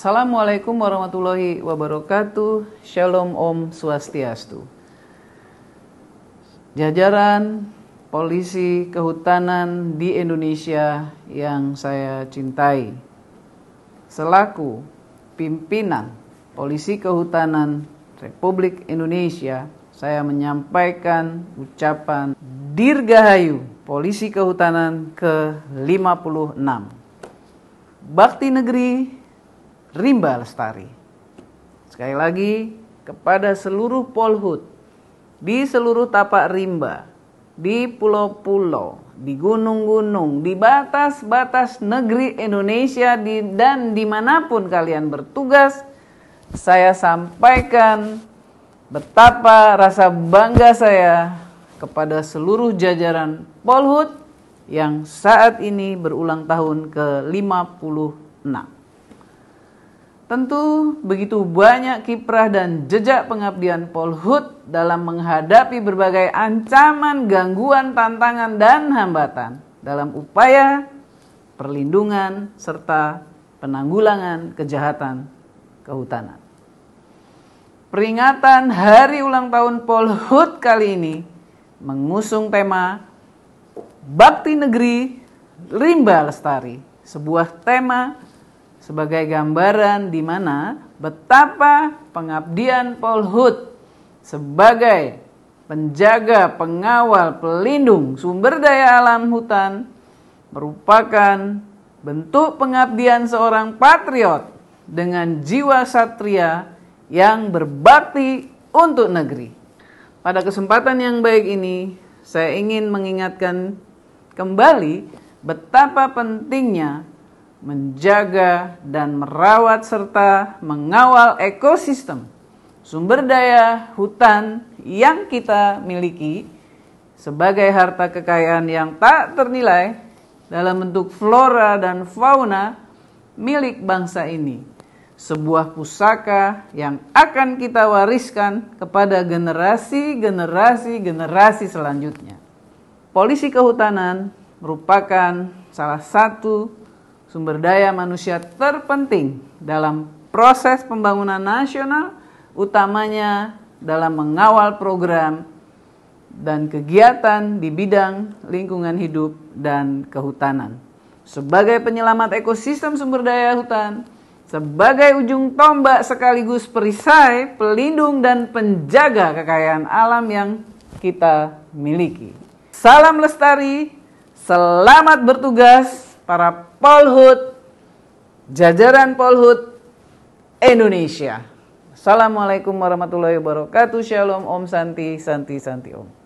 Assalamualaikum warahmatullahi wabarakatuh. Shalom Om Swastiastu. Jajaran polisi kehutanan di Indonesia yang saya cintai. Selaku pimpinan polisi kehutanan Republik Indonesia, saya menyampaikan ucapan Dirgahayu Polisi Kehutanan ke-56. Bakti Negeri Rimba Lestari. Sekali lagi, kepada seluruh Polhut di seluruh tapak rimba, di pulau-pulau, di gunung-gunung, di batas-batas negeri Indonesia di, dan dimanapun kalian bertugas, saya sampaikan betapa rasa bangga saya kepada seluruh jajaran Polhut yang saat ini berulang tahun ke-56. Tentu begitu banyak kiprah dan jejak pengabdian Paul Polhut dalam menghadapi berbagai ancaman, gangguan, tantangan, dan hambatan dalam upaya perlindungan serta penanggulangan kejahatan kehutanan. Peringatan hari ulang tahun Paul Polhut kali ini mengusung tema Bakti Negeri Rimba Lestari, sebuah tema sebagai gambaran di mana betapa pengabdian Paul Hood sebagai penjaga, pengawal, pelindung sumber daya alam hutan merupakan bentuk pengabdian seorang patriot dengan jiwa satria yang berbakti untuk negeri. Pada kesempatan yang baik ini, saya ingin mengingatkan kembali betapa pentingnya menjaga dan merawat serta mengawal ekosistem sumber daya hutan yang kita miliki sebagai harta kekayaan yang tak ternilai dalam bentuk flora dan fauna milik bangsa ini. Sebuah pusaka yang akan kita wariskan kepada generasi-generasi-generasi selanjutnya. Polisi kehutanan merupakan salah satu sumber daya manusia terpenting dalam proses pembangunan nasional, utamanya dalam mengawal program dan kegiatan di bidang lingkungan hidup dan kehutanan. Sebagai penyelamat ekosistem sumber daya hutan, sebagai ujung tombak sekaligus perisai, pelindung dan penjaga kekayaan alam yang kita miliki. Salam lestari, selamat bertugas para Polhut, jajaran Polhut Indonesia. Assalamualaikum warahmatullahi wabarakatuh. Shalom Om Santi, Santi, Santi Om.